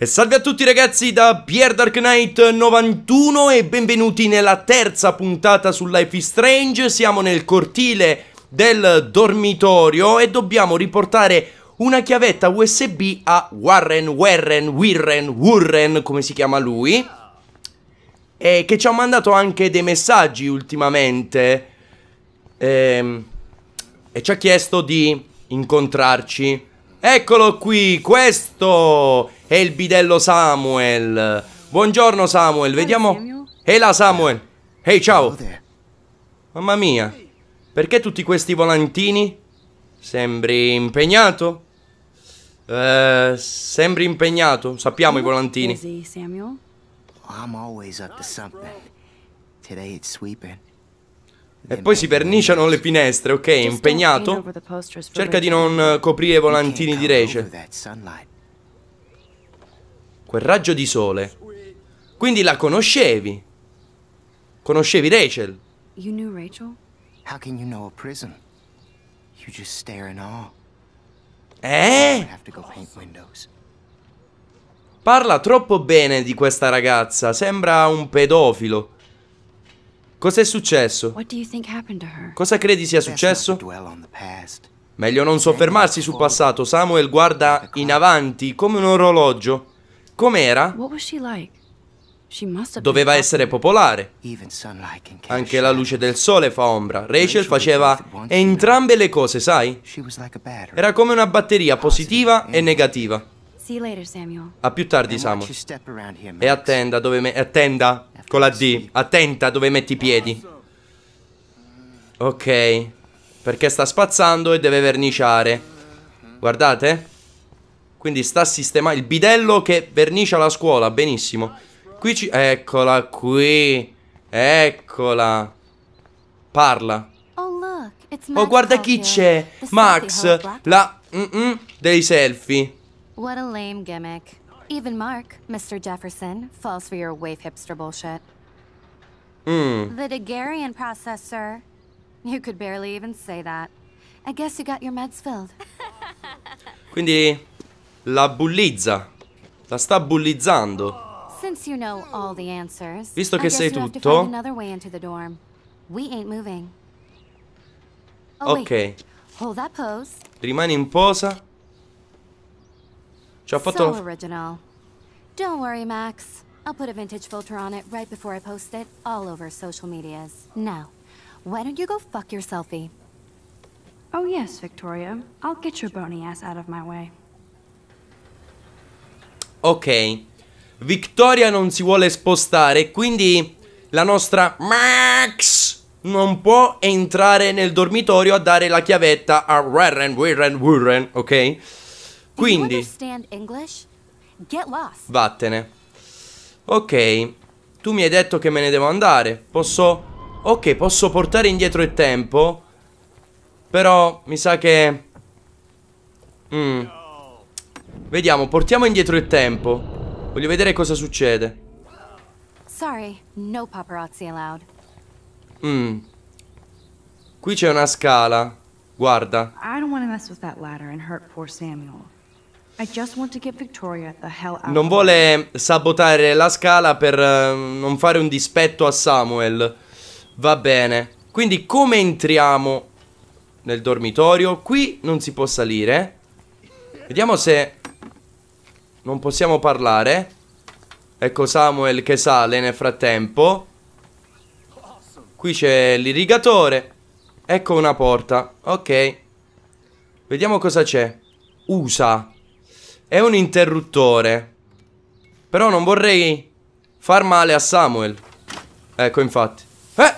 E salve a tutti ragazzi da Pier 91 e benvenuti nella terza puntata su Life is Strange. Siamo nel cortile del dormitorio e dobbiamo riportare una chiavetta USB a Warren, Warren, Wirren, Wurren, come si chiama lui. E che ci ha mandato anche dei messaggi ultimamente. Ehm, e ci ha chiesto di incontrarci. Eccolo qui, questo è il bidello Samuel. Buongiorno Samuel, vediamo... Ehi là Samuel! Ehi hey, ciao! Mamma mia, perché tutti questi volantini? Sembri impegnato? Eh, sembri impegnato, sappiamo i mm, volantini. E poi si verniciano le finestre, ok? Impegnato? Cerca di non coprire i volantini di rece quel raggio di sole. Quindi la conoscevi. Conoscevi Rachel. You knew Rachel? How can you know a prison? You just stare in awe. Eh? Parla troppo bene di questa ragazza, sembra un pedofilo. Cos'è successo? Cosa credi sia successo? Meglio non soffermarsi sul passato, Samuel guarda in avanti come un orologio. Com'era? Doveva essere popolare. Anche la luce del sole fa ombra. Rachel faceva entrambe le cose, sai? Era come una batteria positiva e negativa. A più tardi, Samuel. E attenda dove me... Attenda con la D. Attenta dove metti i piedi. Ok. Perché sta spazzando e deve verniciare. Guardate. Quindi sta sistemando il bidello che vernicia la scuola, benissimo. Qui ci... Eccola qui. Eccola. Parla. Oh, oh guarda chi c'è. Max, la... Mm -mm, dei selfie. What a lame gimmick. Even Mark, Mr. Jefferson, falls for your wave hipster bullshit. Mm. The Daguerrean process, sir. You could barely even say that. I guess you got your meds filled. Quindi la bullizza. La sta bullizzando. You Visto che sei tutto. Oh, ok. Rimani in posa. Ci ha fatto so original. Don't worry, Max. I'll put a vintage filter on it right before I post it all over social medias. Now, why don't you go fuck your selfie? Oh yes, Victoria. I'll get your bony ass out of my way. Ok. Victoria non si vuole spostare, quindi la nostra Max non può entrare nel dormitorio a dare la chiavetta a Warren, Warren, Warren, ok? Quindi... Vattene. Ok. Tu mi hai detto che me ne devo andare. Posso... Ok, posso portare indietro il tempo. Però mi sa che... Mm. Vediamo, portiamo indietro il tempo. Voglio vedere cosa succede. Sorry, no paparazzi allowed. Mm. Qui c'è una scala. Guarda. Non vuole sabotare la scala per eh, non fare un dispetto a Samuel. Va bene. Quindi come entriamo nel dormitorio? Qui non si può salire. Vediamo se non possiamo parlare. Ecco Samuel che sale nel frattempo. Qui c'è l'irrigatore. Ecco una porta. Ok. Vediamo cosa c'è. Usa. È un interruttore. Però non vorrei far male a Samuel. Ecco, infatti. Eh!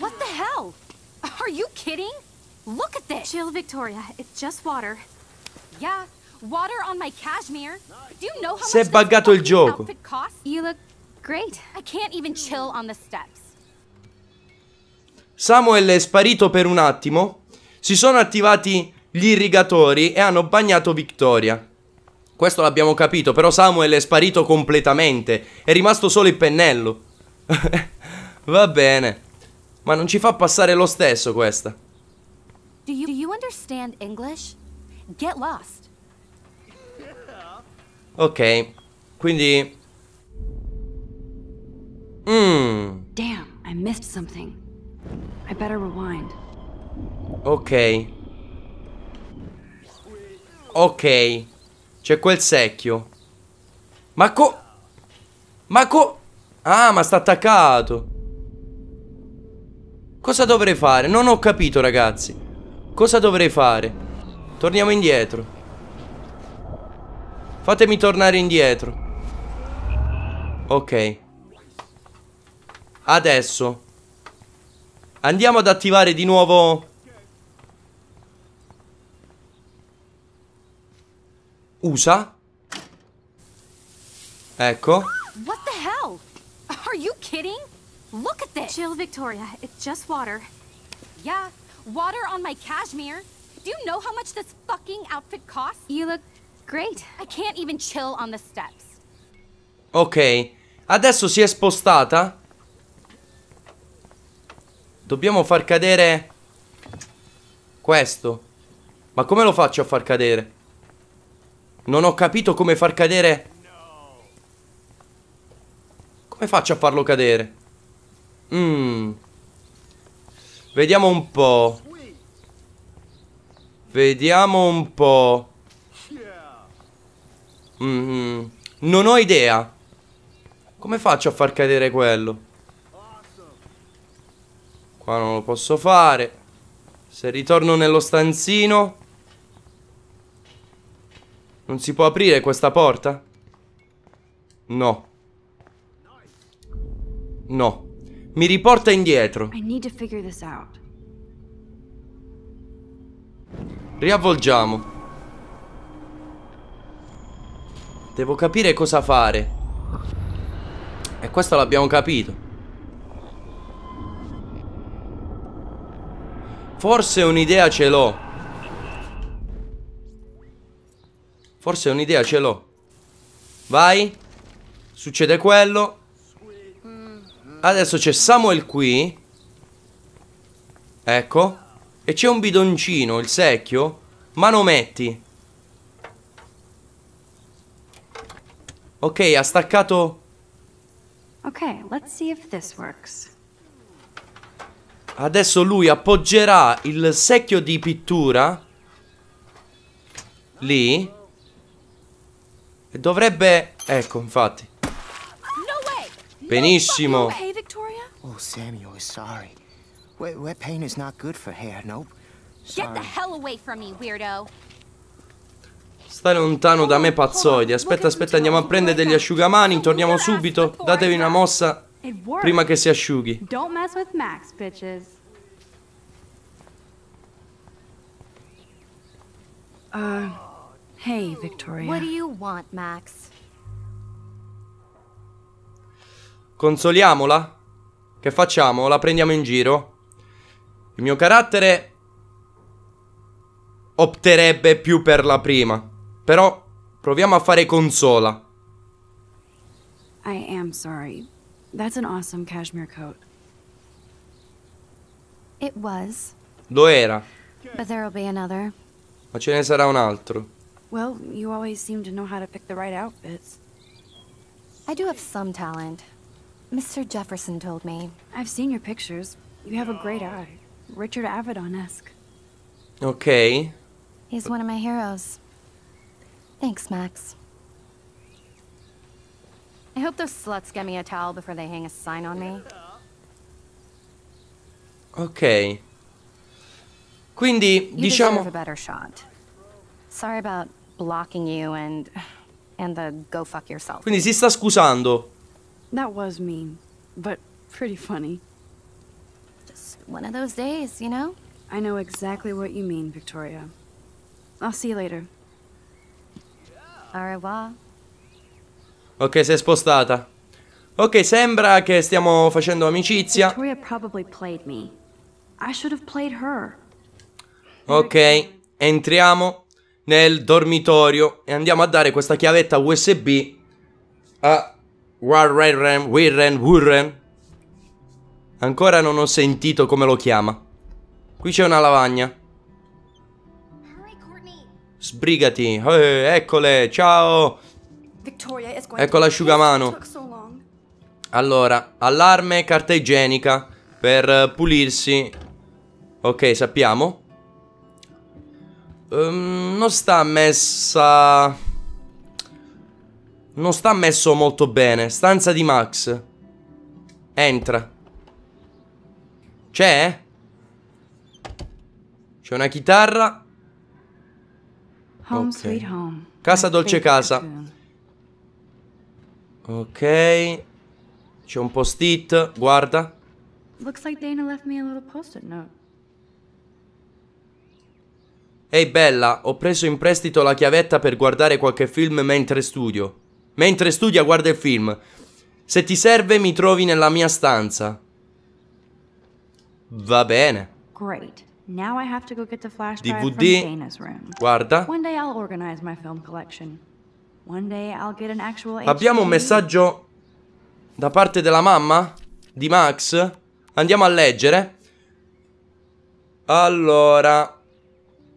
What the hell? Are you kidding? Look at this. Chill, Victoria. It's just water. Yeah, si è buggato il gioco. Samuel è sparito per un attimo. Si sono attivati gli irrigatori e hanno bagnato Victoria. Questo l'abbiamo capito, però Samuel è sparito completamente. È rimasto solo il pennello. Va bene. Ma non ci fa passare lo stesso questa. Do you, do you understand English? Get lost. Ok, quindi... Mm. Damn, I missed something. I better rewind. Ok. Ok. C'è quel secchio. Ma co... Ma co... Ah, ma sta attaccato. Cosa dovrei fare? Non ho capito, ragazzi. Cosa dovrei fare? Torniamo indietro. Fatemi tornare indietro Ok Adesso Andiamo ad attivare di nuovo Usa Ecco What the hell? Are you kidding? Look at this Chill Victoria, it's just water Yeah, water on my cashmere Do you know how much this fucking outfit costs? You look Great. I can't even chill on the steps. Ok. Adesso si è spostata. Dobbiamo far cadere questo. Ma come lo faccio a far cadere? Non ho capito come far cadere. Come faccio a farlo cadere? Mmm. Vediamo un po'. Vediamo un po'. Mm, non ho idea. Come faccio a far cadere quello? Qua non lo posso fare. Se ritorno nello stanzino... Non si può aprire questa porta? No. No. Mi riporta indietro. Riavvolgiamo. Devo capire cosa fare. E questo l'abbiamo capito. Forse un'idea ce l'ho. Forse un'idea ce l'ho. Vai. Succede quello. Adesso c'è Samuel qui. Ecco. E c'è un bidoncino, il secchio. Manometti. Ok, ha staccato... Ok, let's see if this works. Adesso lui appoggerà il secchio di pittura lì e dovrebbe ecco, infatti. Benissimo. Oh, Samuel is sorry. Wet, wet paint is not good for hair, nope. Get the hell away from me, weirdo. Sta lontano da me pazzoidi Aspetta aspetta andiamo a prendere degli asciugamani Torniamo subito Datevi una mossa Prima che si asciughi Uh, hey, Victoria. What do you want, Max? Consoliamola? Che facciamo? La prendiamo in giro? Il mio carattere opterebbe più per la prima. Però proviamo a fare consola. I am sorry. That's an awesome cashmere coat. It was. Lo era. But there'll be another. Ma ce ne sarà un altro. Well, you always seem to know how to pick the right outfits. I do have some talent. Mr. Jefferson told me. I've seen your pictures. You have a great eye. Richard Avedon-esque. Okay. He's one of my heroes. Thanks, Max. I hope those sluts get me a towel before they hang a sign on me. Ok. Quindi, you diciamo... a better shot. Sorry about blocking you and... and the go fuck yourself. Quindi si sta scusando. That was mean, but pretty funny. Just one of those days, you know? I know exactly what you mean, Victoria. I'll see you later. Ok, si è spostata. Ok, sembra che stiamo facendo amicizia. Ok, entriamo nel dormitorio e andiamo a dare questa chiavetta USB a Warren Warren Warren. Ancora non ho sentito come lo chiama. Qui c'è una lavagna. Sbrigati. Eh, eccole, ciao. Ecco l'asciugamano. Allora, allarme, carta igienica per eh, pulirsi. Ok, sappiamo. Um, non sta messa... Non sta messo molto bene. Stanza di Max. Entra. C'è? C'è una chitarra Home okay. Sweet Home. Casa Dolce Casa. Ok. C'è un post-it, guarda. Looks like Dana left me a little post-it note. Ehi hey bella, ho preso in prestito la chiavetta per guardare qualche film mentre studio. Mentre studia guarda il film. Se ti serve mi trovi nella mia stanza. Va bene. Great. Now I have to go get the flash drive DVD. from Dana's room. Guarda. One day I'll organize my film collection. One day I'll get an actual Abbiamo un messaggio da parte della mamma di Max. Andiamo a leggere. Allora,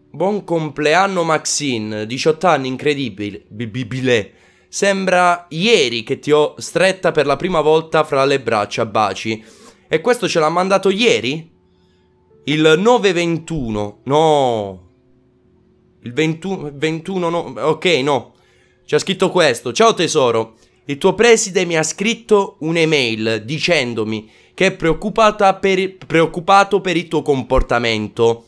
buon compleanno Maxine, 18 anni incredibile. Bibile. Sembra ieri che ti ho stretta per la prima volta fra le braccia, baci. E questo ce l'ha mandato ieri? Il 921, no. Il 21, 21 no. Ok, no. Ci ha scritto questo. Ciao tesoro, il tuo preside mi ha scritto un'email dicendomi che è per, preoccupato per il tuo comportamento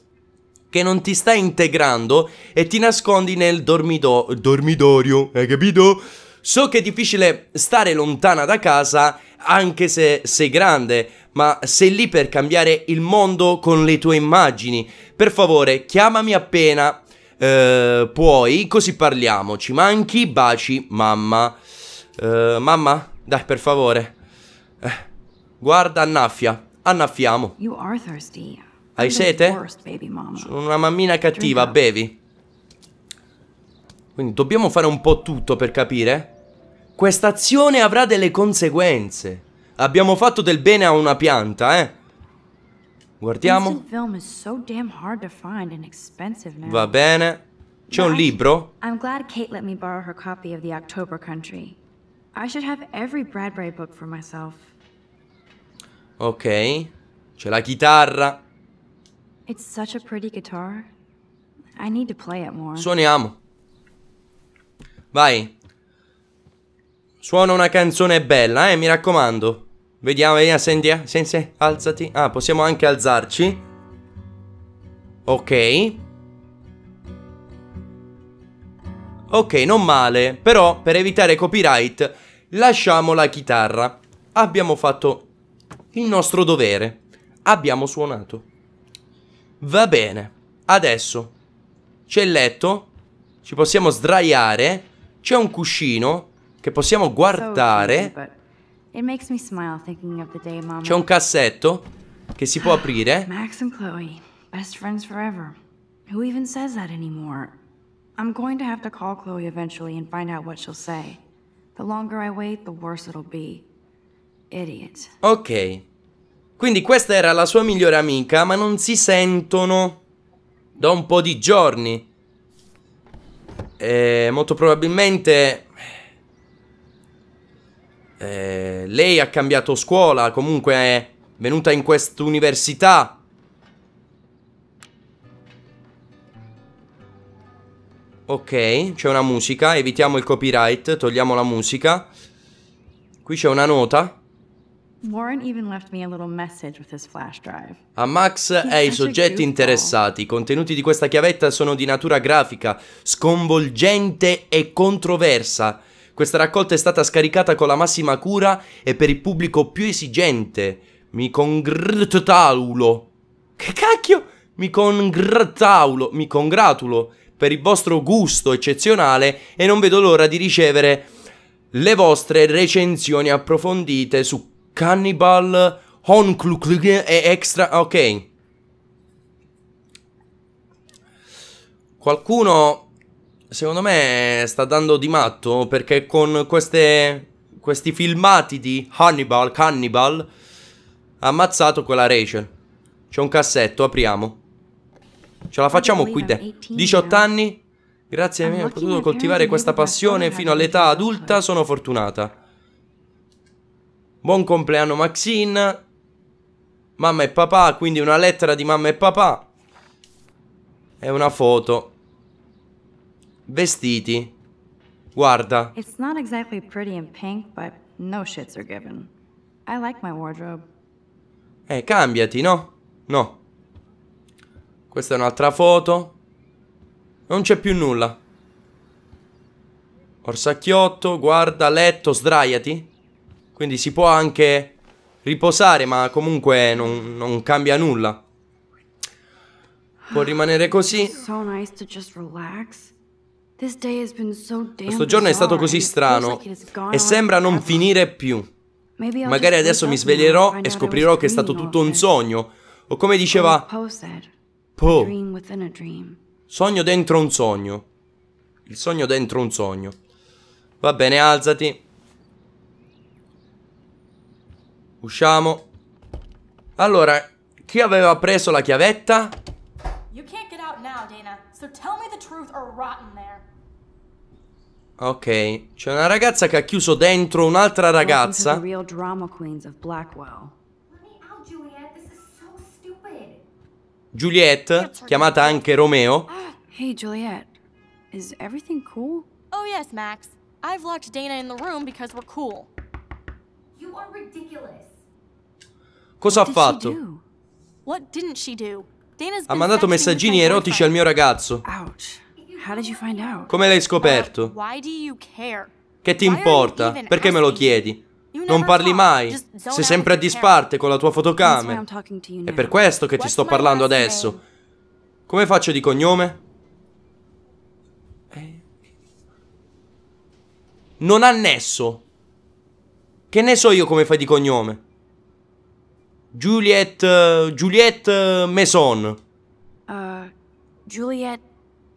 che non ti sta integrando e ti nascondi nel dormido dormidorio, hai capito? So che è difficile stare lontana da casa anche se sei grande, ma sei lì per cambiare il mondo con le tue immagini. Per favore, chiamami appena eh, puoi, così parliamo. Ci manchi, baci, mamma. Eh, mamma, dai, per favore. Eh, guarda, annaffia. Annaffiamo. Hai sete? Sono una mammina cattiva, bevi. Quindi dobbiamo fare un po' tutto per capire. Questa azione avrà delle conseguenze. Abbiamo fatto del bene a una pianta, eh. Guardiamo. Va bene. C'è un libro? I'm glad Kate let me borrow her copy of the October Country. I should have every Bradbury book for myself. Ok. C'è la chitarra. It's such a pretty guitar. I need to play it more. Suoniamo. Vai. Suona una canzone bella, eh, mi raccomando. Vediamo, vediamo, senti, eh, senti, alzati. Ah, possiamo anche alzarci. Ok. Ok, non male, però per evitare copyright lasciamo la chitarra. Abbiamo fatto il nostro dovere. Abbiamo suonato. Va bene. Adesso c'è il letto. Ci possiamo sdraiare c'è un cuscino che possiamo guardare. C'è un cassetto che si può aprire. Max and Chloe, best friends forever. Who even says that anymore? I'm going to have to call Chloe eventually and find out what she'll say. The longer I wait, the worse it'll be. Idiot. Ok. Quindi questa era la sua migliore amica, ma non si sentono da un po' di giorni eh, molto probabilmente eh, lei ha cambiato scuola, comunque è venuta in quest'università. Ok, c'è una musica, evitiamo il copyright, togliamo la musica. Qui c'è una nota. Warren even left me a little message with his flash drive. A Max e ai soggetti interessati, i contenuti di questa chiavetta sono di natura grafica, sconvolgente e controversa. Questa raccolta è stata scaricata con la massima cura e per il pubblico più esigente. Mi congratulo. Che cacchio? Mi congratulo, mi congratulo per il vostro gusto eccezionale e non vedo l'ora di ricevere le vostre recensioni approfondite su Cannibal, Honkluk e Extra... Ah, ok. Qualcuno, secondo me, sta dando di matto perché con queste, questi filmati di Hannibal, Cannibal, ha ammazzato quella Rachel. C'è un cassetto, apriamo. Ce la facciamo qui te. 18 anni? Grazie a me ho potuto coltivare questa passione fino all'età adulta, sono fortunata. Buon compleanno Maxine. Mamma e papà, quindi una lettera di mamma e papà. E una foto. Vestiti. Guarda. It's not exactly pretty in pink, but no shits are given. I like my wardrobe. Eh, cambiati, no? No. Questa è un'altra foto. Non c'è più nulla. Orsacchiotto, guarda, letto, sdraiati. Quindi si può anche riposare, ma comunque non, non cambia nulla. Può rimanere così. Questo giorno è stato così strano e sembra non finire più. Magari adesso mi sveglierò e scoprirò che è stato tutto un sogno. O come diceva Po, sogno dentro un sogno. Il sogno dentro un sogno. Va bene, alzati. Usciamo. Allora, chi aveva preso la chiavetta? Ok, c'è una ragazza che ha chiuso dentro un'altra ragazza. Juliette, chiamata anche Romeo. Hey Juliette, is everything cool? Oh yes, Max. I've locked Dana in the room because we're cool. Cosa ha fatto? Ha mandato messaggini erotici al mio ragazzo. Come l'hai scoperto? Che ti importa? Perché me lo chiedi? Non parli mai. Sei sempre a disparte con la tua fotocamera. È per questo che ti sto parlando adesso. Come faccio di cognome? Eh, non ha nesso. Che ne so io come fai di cognome? Juliette... Juliette Mason. Uh, Juliette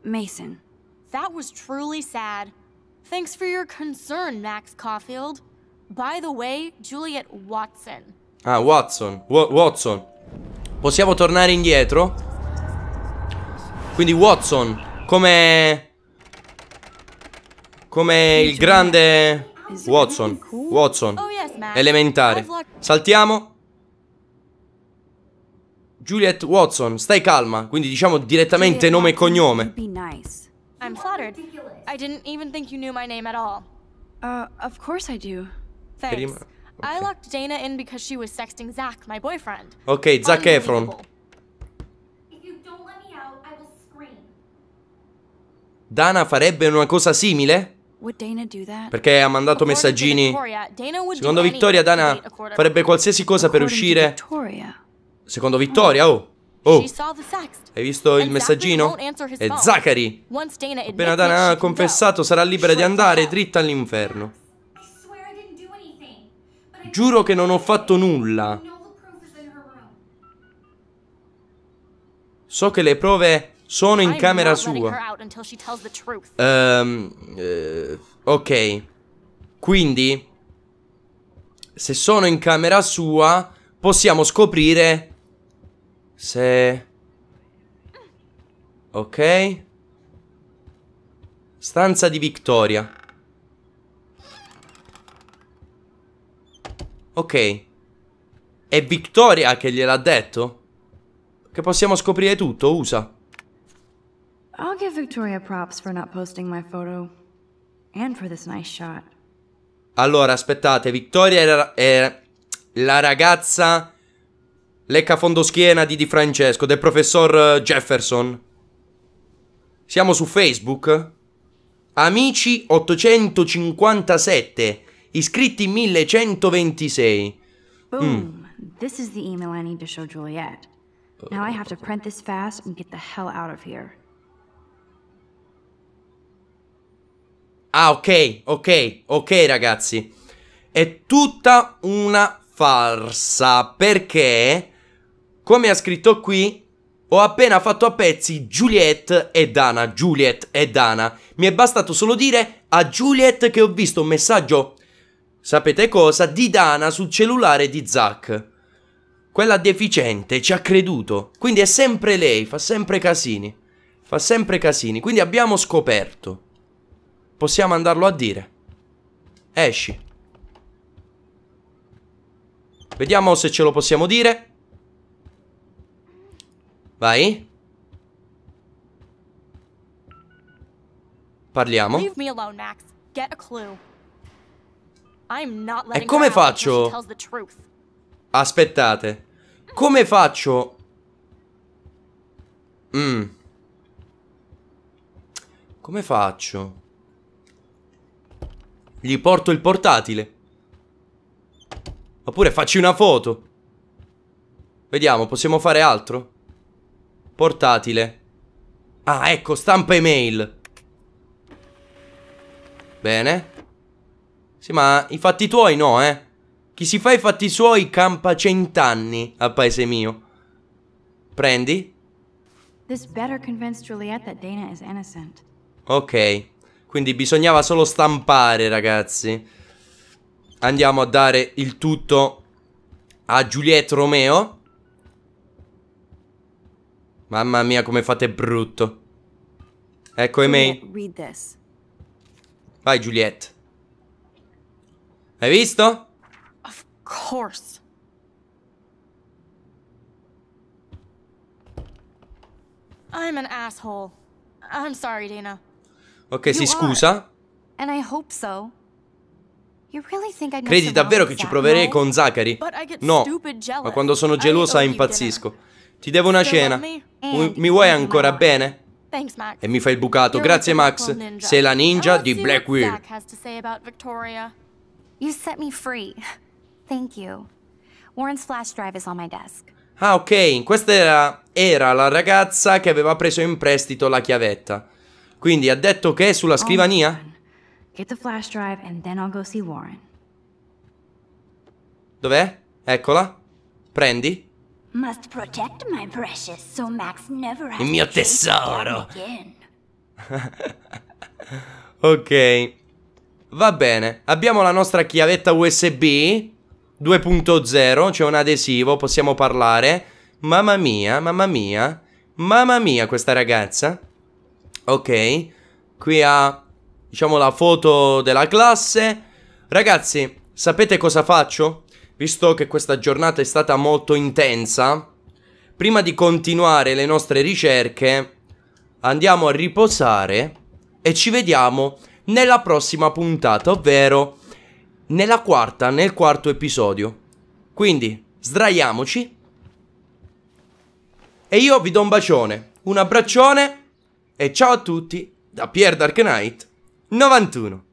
Mason. That was truly sad. Thanks for your concern, Max Caulfield. By the way, Juliet Watson. Ah, Watson. W Watson. Possiamo tornare indietro? Quindi Watson, come... Come il grande... Watson, Watson, oh, elementare. Saltiamo. Juliet Watson, stai calma, quindi diciamo direttamente nome e cognome. I'm flattered. I didn't even think you knew my name at all. Uh, of course I do. Thanks. I locked Dana in because she was sexting Zach, my boyfriend. Ok, Zach Efron. Dana farebbe una cosa simile? Perché ha mandato messaggini. Secondo Vittoria, Dana farebbe qualsiasi cosa per uscire. Secondo Vittoria, oh. Oh, hai visto il messaggino? È Zachary. Appena Dana ha confessato, sarà libera di andare dritta all'inferno. Giuro che non ho fatto nulla. So che le prove sono in camera sua. Um, eh, ok. Quindi, se sono in camera sua, possiamo scoprire se... Ok. Stanza di Victoria. Ok. È Victoria che gliel'ha detto? Che possiamo scoprire tutto, usa. I'll give Victoria props for not posting my photo. And for this nice shot. Allora, aspettate, Victoria era, era la ragazza lecca fondoschiena di Di Francesco, del professor eh, Jefferson. Siamo su Facebook. Amici 857, iscritti 1126. Boom. Mm. This is the email I need to show Juliet. Now I have to print this fast and get the hell out of here. Ah, ok, ok, ok ragazzi. È tutta una farsa perché, come ha scritto qui, ho appena fatto a pezzi Juliet e Dana, Juliet e Dana. Mi è bastato solo dire a Juliet che ho visto un messaggio, sapete cosa, di Dana sul cellulare di Zack. Quella deficiente ci ha creduto, quindi è sempre lei, fa sempre casini, fa sempre casini, quindi abbiamo scoperto. Possiamo andarlo a dire. Esci. Vediamo se ce lo possiamo dire. Vai. Parliamo. E come faccio? Aspettate. Come faccio? Mm. Come faccio? Gli porto il portatile. Oppure facci una foto. Vediamo, possiamo fare altro? Portatile. Ah, ecco, stampa email. Bene. Sì, ma i fatti tuoi no, eh. Chi si fa i fatti suoi campa cent'anni a paese mio. Prendi. Ok. Quindi bisognava solo stampare, ragazzi. Andiamo a dare il tutto a Juliette Romeo. Mamma mia, come fate brutto. Ecco Emei. Vai, Juliette. Hai visto? Of course. I'm an asshole. I'm sorry, Dina. Ok, si scusa. Credi davvero che ci proverei con Zachary? No, ma quando sono gelosa impazzisco. Ti devo una cena. Mi vuoi ancora bene? E mi fai il bucato. Grazie Max. Sei la ninja di Black Blackwheel. Ah, ok. Questa era, era la ragazza che aveva preso in prestito la chiavetta. Quindi ha detto che è sulla oh, scrivania? Dov'è? Eccola. Prendi. Il mio tesoro. ok. Va bene. Abbiamo la nostra chiavetta USB 2.0. C'è un adesivo, possiamo parlare. Mamma mia, mamma mia. Mamma mia questa ragazza. Ok, qui ha, diciamo, la foto della classe. Ragazzi, sapete cosa faccio? Visto che questa giornata è stata molto intensa, prima di continuare le nostre ricerche, andiamo a riposare e ci vediamo nella prossima puntata, ovvero nella quarta, nel quarto episodio. Quindi, sdraiamoci. E io vi do un bacione, un abbraccione. E ciao a tutti da Pier Dark Knight 91.